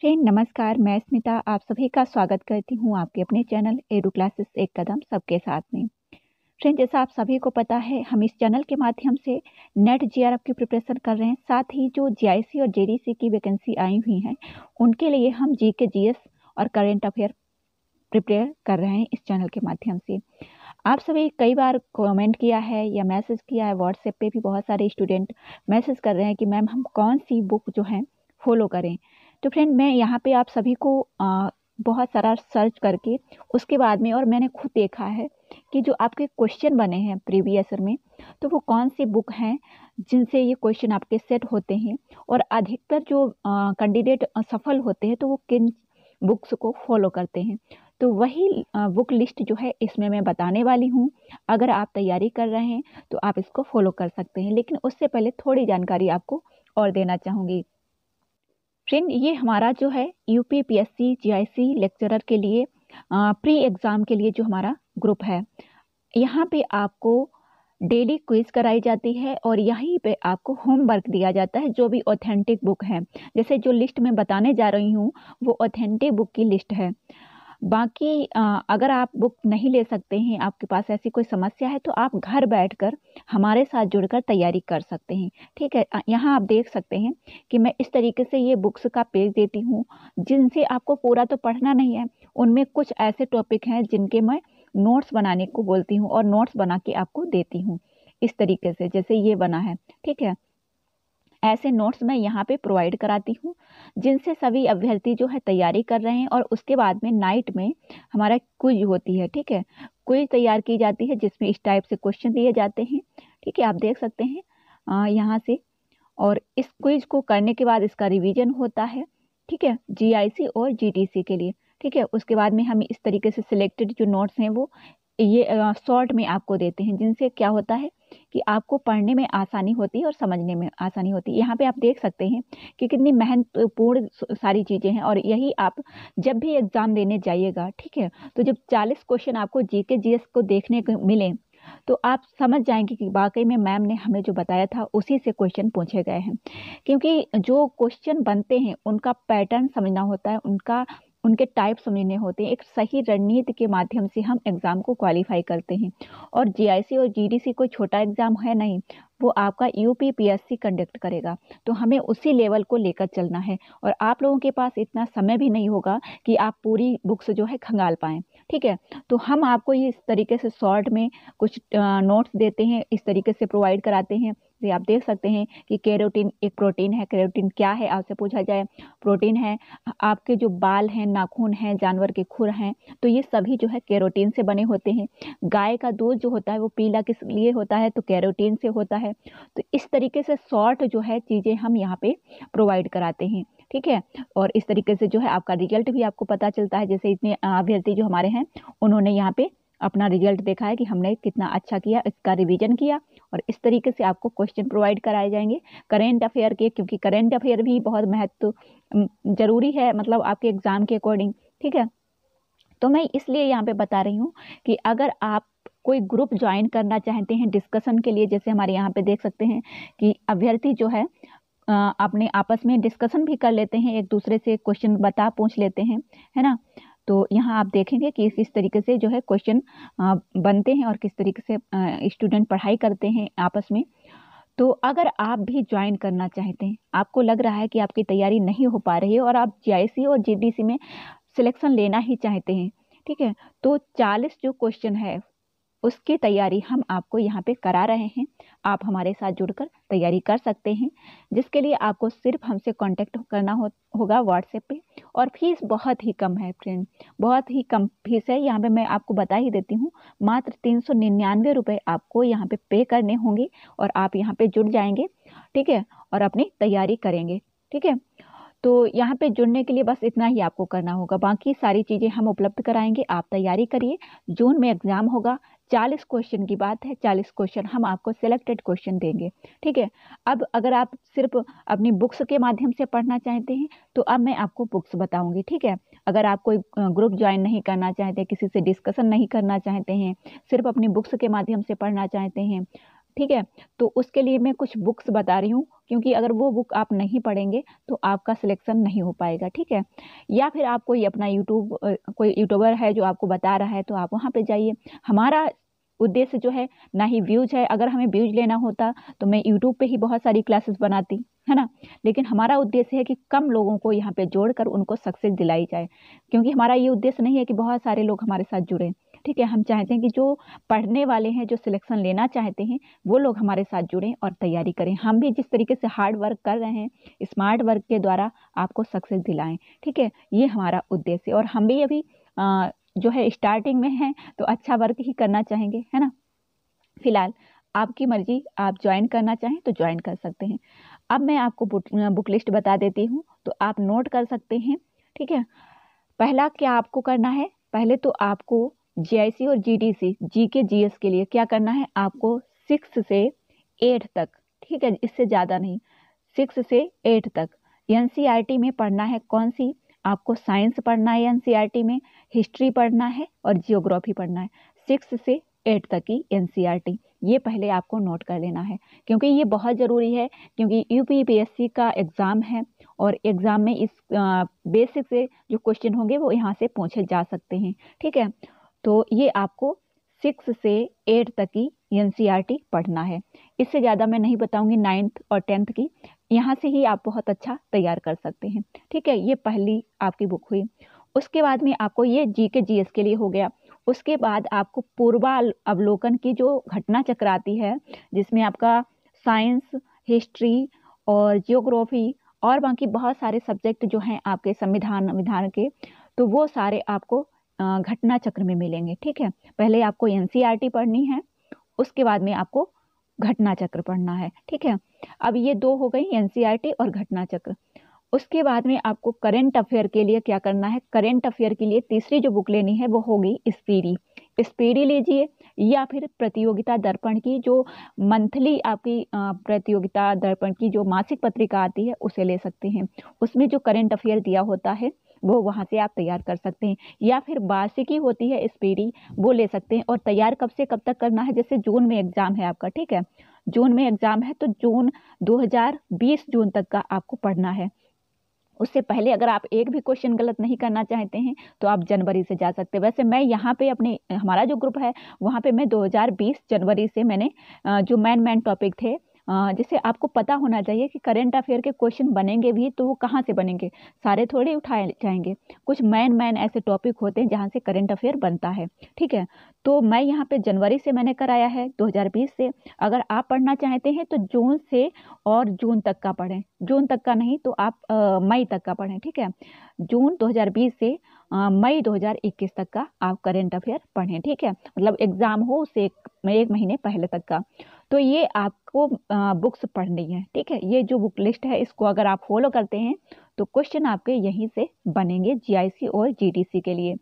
Friend नमस्कार मैं स्मिता आप सभी का स्वागत करती हूँ आपके अपने चैनल एडू क्लासेस एक कदम सबके साथ में फ्रेंड जैसा आप सभी को पता है हम इस चैनल के माध्यम से नेट जीआरएफ की प्रिपरेशन कर रहे हैं साथ ही जो जीआईसी और जेडीसी की वैकेंसी आई हुई हैं उनके लिए हम जी के जी और करेंट अफेयर प्रिपेयर कर रहे हैं इस चैनल के माध्यम से आप सभी कई बार कमेंट किया है या मैसेज किया है व्हाट्सएप पर भी बहुत सारे स्टूडेंट मैसेज कर रहे हैं कि मैम हम कौन सी बुक जो है फॉलो करें तो फ्रेंड मैं यहाँ पे आप सभी को आ, बहुत सारा सर्च करके उसके बाद में और मैंने खुद देखा है कि जो आपके क्वेश्चन बने हैं प्रीवियस में तो वो कौन सी बुक हैं जिनसे ये क्वेश्चन आपके सेट होते हैं और अधिकतर जो कैंडिडेट सफल होते हैं तो वो किन बुक्स को फॉलो करते हैं तो वही बुक लिस्ट जो है इसमें मैं बताने वाली हूँ अगर आप तैयारी कर रहे हैं तो आप इसको फॉलो कर सकते हैं लेकिन उससे पहले थोड़ी जानकारी आपको और देना चाहूँगी फ्रेंड ये हमारा जो है U P P S C G I C lecturer के लिए प्री एग्ज़ाम के लिए जो हमारा ग्रुप है यहाँ पे आपको डेली क्विज़ कराई जाती है और यहीं पे आपको होमवर्क दिया जाता है जो भी ऑथेंटिक बुक है जैसे जो लिस्ट मैं बताने जा रही हूँ वो ऑथेंटिक बुक की लिस्ट है बाकी अगर आप बुक नहीं ले सकते हैं, आपके पास ऐसी कोई समस्या है तो आप घर बैठकर हमारे साथ जुड़कर तैयारी कर सकते हैं, ठीक है? यहाँ आप देख सकते हैं कि मैं इस तरीके से ये बुक्स का पेज देती हूँ, जिनसे आपको पूरा तो पढ़ना नहीं है, उनमें कुछ ऐसे टॉपिक हैं जिनके मैं नोट्स बनाने को बोलती हूँ और नोट्स बना के आपको देती हूँ, इस तरीके से जैसे ये बना है, ठीक है? ऐसे नोट्स मैं यहाँ पे प्रोवाइड कराती हूँ जिनसे सभी अभ्यर्थी जो है तैयारी कर रहे हैं और उसके बाद में नाइट में हमारा क्विज होती है ठीक है क्विज तैयार की जाती है जिसमें इस टाइप से क्वेश्चन दिए जाते हैं ठीक है आप देख सकते हैं यहाँ से और इस क्विज को करने के बाद इसका रिवीजन होता है ठीक है जीआईसी और जीटीसी के लिए ठीक है उसके बाद में हम इस तरीके से सिलेक्टेड जो नोट्स हैं वो ये शॉर्ट में आपको देते हैं जिनसे क्या होता है कि आपको पढ़ने में आसानी होती है और समझने में आसानी होती है यहाँ पे आप देख सकते हैं कि कितनी महत्वपूर्ण सारी चीज़ें हैं और यही आप जब भी एग्ज़ाम देने जाइएगा ठीक है तो जब 40 क्वेश्चन आपको जी के को देखने को मिलें तो आप समझ जाएंगे कि वाकई में मैम ने हमें जो बताया था उसी से क्वेश्चन पूछे गए हैं क्योंकि जो क्वेश्चन बनते हैं उनका पैटर्न समझना होता है उनका उनके टाइप समझने होते हैं एक सही रणनीति के माध्यम से हम एग्ज़ाम को क्वालिफाई करते हैं और जीआईसी और जीडीसी कोई छोटा एग्ज़ाम है नहीं वो आपका यू पी कंडक्ट करेगा तो हमें उसी लेवल को लेकर चलना है और आप लोगों के पास इतना समय भी नहीं होगा कि आप पूरी बुक्स जो है खंगाल पाएँ ठीक है तो हम आपको ये इस तरीके से शॉर्ट में कुछ नोट्स देते हैं इस तरीके से प्रोवाइड कराते हैं ये आप देख सकते हैं कि कैरोटीन एक प्रोटीन है कैरोटीन क्या है आपसे पूछा जाए प्रोटीन है आपके जो बाल हैं नाखून हैं जानवर के खुर हैं तो ये सभी जो है कैरोटीन से बने होते हैं गाय का दूध जो होता है वो पीला किस लिए होता है तो कैरोटीन से होता है तो इस तरीके से शॉर्ट जो है चीज़ें हम यहाँ पे प्रोवाइड कराते हैं ठीक है और इस तरीके से जो है आपका रिजल्ट भी आपको पता चलता है जैसे इतने अभ्यर्थी जो हमारे हैं उन्होंने यहाँ पे अपना रिजल्ट देखा है कि हमने कितना अच्छा किया इसका रिवीजन किया और इस तरीके से आपको क्वेश्चन प्रोवाइड कराए जाएंगे करेंट अफेयर के क्योंकि करेंट अफेयर भी बहुत महत्व जरूरी है मतलब आपके एग्ज़ाम के अकॉर्डिंग ठीक है तो मैं इसलिए यहाँ पे बता रही हूँ कि अगर आप कोई ग्रुप ज्वाइन करना चाहते हैं डिस्कशन के लिए जैसे हमारे यहाँ पे देख सकते हैं कि अभ्यर्थी जो है अपने आपस में डिस्कशन भी कर लेते हैं एक दूसरे से क्वेश्चन बता पूछ लेते हैं है ना तो यहाँ आप देखेंगे कि इस तरीके से जो है क्वेश्चन बनते हैं और किस तरीके से स्टूडेंट पढ़ाई करते हैं आपस में तो अगर आप भी ज्वाइन करना चाहते हैं आपको लग रहा है कि आपकी तैयारी नहीं हो पा रही है और आप जी और जी में सिलेक्शन लेना ही चाहते हैं ठीक है तो 40 जो क्वेश्चन है उसकी तैयारी हम आपको यहाँ पे करा रहे हैं आप हमारे साथ जुड़कर तैयारी कर सकते हैं जिसके लिए आपको सिर्फ हमसे कांटेक्ट करना हो होगा व्हाट्सएप पे और फीस बहुत ही कम है फ्रेंड बहुत ही कम फीस है यहाँ पे मैं आपको बता ही देती हूँ मात्र तीन सौ निन्यानवे रुपये आपको यहाँ पे पे करने होंगे और आप यहाँ पर जुड़ जाएंगे ठीक है और अपनी तैयारी करेंगे ठीक है तो यहाँ पे जुड़ने के लिए बस इतना ही आपको करना होगा बाकी सारी चीज़ें हम उपलब्ध कराएंगे आप तैयारी करिए जून में एग्ज़ाम होगा चालीस क्वेश्चन की बात है चालीस क्वेश्चन हम आपको सेलेक्टेड क्वेश्चन देंगे ठीक है अब अगर आप सिर्फ अपनी बुक्स के माध्यम से पढ़ना चाहते हैं तो अब मैं आपको बुक्स बताऊंगी ठीक है अगर आप कोई ग्रुप ज्वाइन नहीं करना चाहते किसी से डिस्कशन नहीं करना चाहते हैं सिर्फ अपनी बुक्स के माध्यम से पढ़ना चाहते हैं ठीक है तो उसके लिए मैं कुछ बुक्स बता रही हूँ क्योंकि अगर वो बुक आप नहीं पढ़ेंगे तो आपका सिलेक्शन नहीं हो पाएगा ठीक है या फिर आप कोई अपना यूट्यूब कोई यूट्यूबर है जो आपको बता रहा है तो आप वहाँ पर जाइए हमारा उद्देश्य जो है ना ही व्यूज है अगर हमें व्यूज लेना होता तो मैं यूट्यूब पे ही बहुत सारी क्लासेस बनाती है ना लेकिन हमारा उद्देश्य है कि कम लोगों को यहाँ पे जोड़कर उनको सक्सेस दिलाई जाए क्योंकि हमारा ये उद्देश्य नहीं है कि बहुत सारे लोग हमारे साथ जुड़ें ठीक है हम चाहते हैं कि जो पढ़ने वाले हैं जो सिलेक्शन लेना चाहते हैं वो लोग हमारे साथ जुड़ें और तैयारी करें हम भी जिस तरीके से हार्ड वर्क कर रहे हैं स्मार्ट वर्क के द्वारा आपको सक्सेस दिलाएं ठीक है ये हमारा उद्देश्य और हम भी अभी आ, जो है स्टार्टिंग में हैं तो अच्छा वर्क ही करना चाहेंगे है ना फिलहाल आपकी मर्जी आप ज्वाइन करना चाहें तो ज्वाइन कर सकते हैं अब मैं आपको बुक लिस्ट बता देती हूँ तो आप नोट कर सकते हैं ठीक है पहला क्या आपको करना है पहले तो आपको जी और सी जी के जीएस के लिए क्या करना है आपको सिक्स से एट तक ठीक है इससे ज़्यादा नहीं सिक्स से एट तक एन e में पढ़ना है कौन सी आपको साइंस पढ़ना है एन e में हिस्ट्री पढ़ना है और जियोग्राफी पढ़ना है सिक्स से एट तक की एन e ये पहले आपको नोट कर लेना है क्योंकि ये बहुत ज़रूरी है क्योंकि यू का एग्ज़ाम है और एग्ज़ाम में इस बेसिक से जो क्वेश्चन होंगे वो यहाँ से पूछे जा सकते हैं ठीक है तो ये आपको सिक्स से एट तक की एन e पढ़ना है इससे ज़्यादा मैं नहीं बताऊँगी नाइन्थ और टेंथ की यहाँ से ही आप बहुत अच्छा तैयार कर सकते हैं ठीक है ये पहली आपकी बुक हुई उसके बाद में आपको ये जी के जी के लिए हो गया उसके बाद आपको पूर्वा अवलोकन की जो घटना चक्र आती है जिसमें आपका साइंस हिस्ट्री और जियोग्राफी और बाकी बहुत सारे सब्जेक्ट जो हैं आपके संविधान विधान के तो वो सारे आपको घटना चक्र में मिलेंगे ठीक है पहले आपको एन e पढ़नी है उसके बाद में आपको घटना चक्र पढ़ना है ठीक है अब ये दो हो गई एन e और घटना चक्र उसके बाद में आपको करेंट अफेयर के लिए क्या करना है करेंट अफेयर के लिए तीसरी जो बुक लेनी है वो होगी स्पीरी स्पीडी लीजिए या फिर प्रतियोगिता दर्पण की जो मंथली आपकी प्रतियोगिता दर्पण की जो मासिक पत्रिका आती है उसे ले सकते हैं उसमें जो करेंट अफेयर दिया होता है वो वहाँ से आप तैयार कर सकते हैं या फिर वार्षिकी होती है स्पीडी वो ले सकते हैं और तैयार कब से कब तक करना है जैसे जून में एग्ज़ाम है आपका ठीक है जून में एग्ज़ाम है तो जून 2020 जून तक का आपको पढ़ना है उससे पहले अगर आप एक भी क्वेश्चन गलत नहीं करना चाहते हैं तो आप जनवरी से जा सकते हैं वैसे मैं यहाँ पे अपने हमारा जो ग्रुप है वहाँ पे मैं 2020 जनवरी से मैंने जो मैन मैन टॉपिक थे जैसे आपको पता होना चाहिए कि करेंट अफेयर के क्वेश्चन बनेंगे भी तो वो कहाँ से बनेंगे सारे थोड़े उठाए जाएंगे कुछ मैन मैन ऐसे टॉपिक होते हैं जहाँ से करेंट अफेयर बनता है ठीक है तो मैं यहाँ पे जनवरी से मैंने कराया है 2020 से अगर आप पढ़ना चाहते हैं तो जून से और जून तक का पढ़ें जून तक का नहीं तो आप मई तक का पढ़ें ठीक है जून दो से मई 2021 तक का आप करेंट अफेयर पढ़ें ठीक है मतलब एग्ज़ाम हो उसे एक, एक महीने पहले तक का तो ये आपको बुक्स पढ़नी है ठीक है ये जो बुक लिस्ट है इसको अगर आप फॉलो करते हैं तो क्वेश्चन आपके यहीं से बनेंगे जी और जी के लिए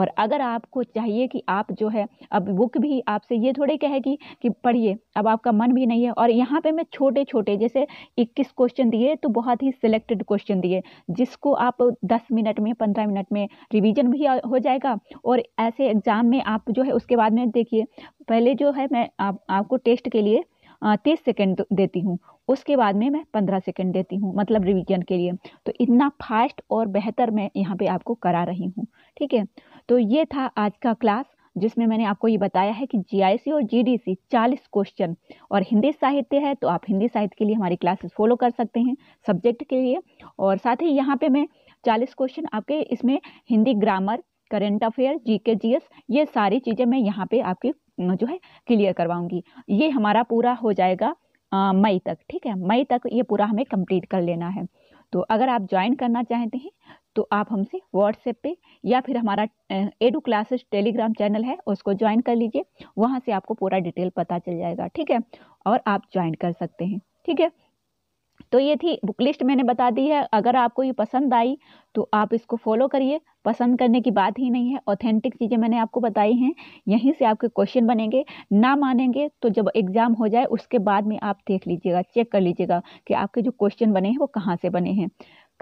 और अगर आपको चाहिए कि आप जो है अब बुक भी आपसे ये थोड़े कहेगी कि पढ़िए अब आपका मन भी नहीं है और यहाँ पे मैं छोटे छोटे जैसे 21 क्वेश्चन दिए तो बहुत ही सिलेक्टेड क्वेश्चन दिए जिसको आप 10 मिनट में 15 मिनट में रिवीजन भी हो जाएगा और ऐसे एग्ज़ाम में आप जो है उसके बाद में देखिए पहले जो है मैं आप, आपको टेस्ट के लिए तीस सेकेंड देती हूँ उसके बाद में मैं पंद्रह सेकेंड देती हूँ मतलब रिवीजन के लिए तो इतना फास्ट और बेहतर मैं यहाँ पर आपको करा रही हूँ ठीक है तो ये था आज का क्लास जिसमें मैंने आपको ये बताया है कि जीआईसी और जीडीसी 40 क्वेश्चन और हिंदी साहित्य है तो आप हिंदी साहित्य के लिए हमारी क्लासेस फॉलो कर सकते हैं सब्जेक्ट के लिए और साथ ही यहाँ पे मैं 40 क्वेश्चन आपके इसमें Hindi grammar current affair GK GS ये सारी चीज़ें मैं यहाँ पे आपके जो है क्लियर करवाऊँगी ये हमारा पूरा हो जाएगा मई तक ठीक है मई तक ये पूरा हमें कंप्लीट कर लेना है तो अगर आप ज्वाइन करना चाहते हैं तो आप हमसे व्हाट्सएप पे या फिर हमारा एडू क्लासेस टेलीग्राम चैनल है उसको ज्वाइन कर लीजिए वहाँ से आपको पूरा डिटेल पता चल जाएगा ठीक है और आप ज्वाइन कर सकते हैं ठीक है तो ये थी बुक लिस्ट मैंने बता दी है अगर आपको ये पसंद आई तो आप इसको फॉलो करिए पसंद करने की बात ही नहीं है ऑथेंटिक चीज़ें मैंने आपको बताई हैं यहीं से आपके क्वेश्चन बनेंगे ना मानेंगे तो जब एग्ज़ाम हो जाए उसके बाद में आप देख लीजिएगा चेक कर लीजिएगा कि आपके जो क्वेश्चन बने हैं वो कहाँ से बने हैं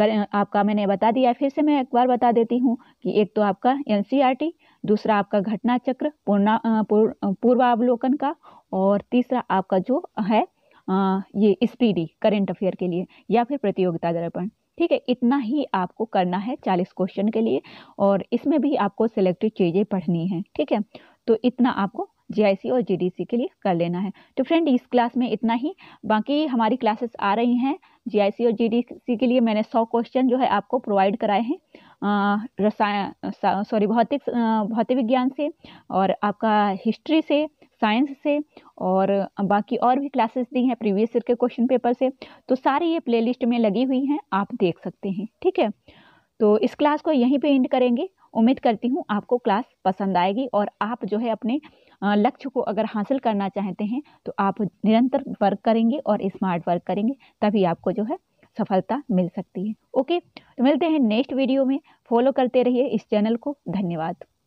कर आपका मैंने बता दिया फिर से मैं एक बार बता देती हूँ कि एक तो आपका एन दूसरा आपका घटना चक्र पूर्णा पूर्वावलोकन का और तीसरा आपका जो है ये स्पीडी करेंट अफेयर के लिए या फिर प्रतियोगिता दर्पण ठीक है इतना ही आपको करना है चालीस क्वेश्चन के लिए और इसमें भी आपको सिलेक्टेड चीज़ें पढ़नी है ठीक है तो इतना आपको जीआईसी और जीडीसी के लिए कर लेना है तो फ्रेंड इस क्लास में इतना ही बाकी हमारी क्लासेस आ रही हैं जीआईसी और जीडीसी के लिए मैंने सौ क्वेश्चन जो है आपको प्रोवाइड कराए हैं रसायन सॉरी भौतिक भौतिक विज्ञान से और आपका हिस्ट्री से साइंस से और बाकी और भी क्लासेस दी हैं प्रीवियस ईयर के क्वेश्चन पेपर से तो सारी ये प्लेलिस्ट में लगी हुई हैं आप देख सकते हैं ठीक है तो इस क्लास को यहीं पे एंड करेंगे उम्मीद करती हूँ आपको क्लास पसंद आएगी और आप जो है अपने लक्ष्य को अगर हासिल करना चाहते हैं तो आप निरंतर वर्क करेंगे और स्मार्ट वर्क करेंगे तभी आपको जो है सफलता मिल सकती है ओके तो मिलते हैं नेक्स्ट वीडियो में फॉलो करते रहिए इस चैनल को धन्यवाद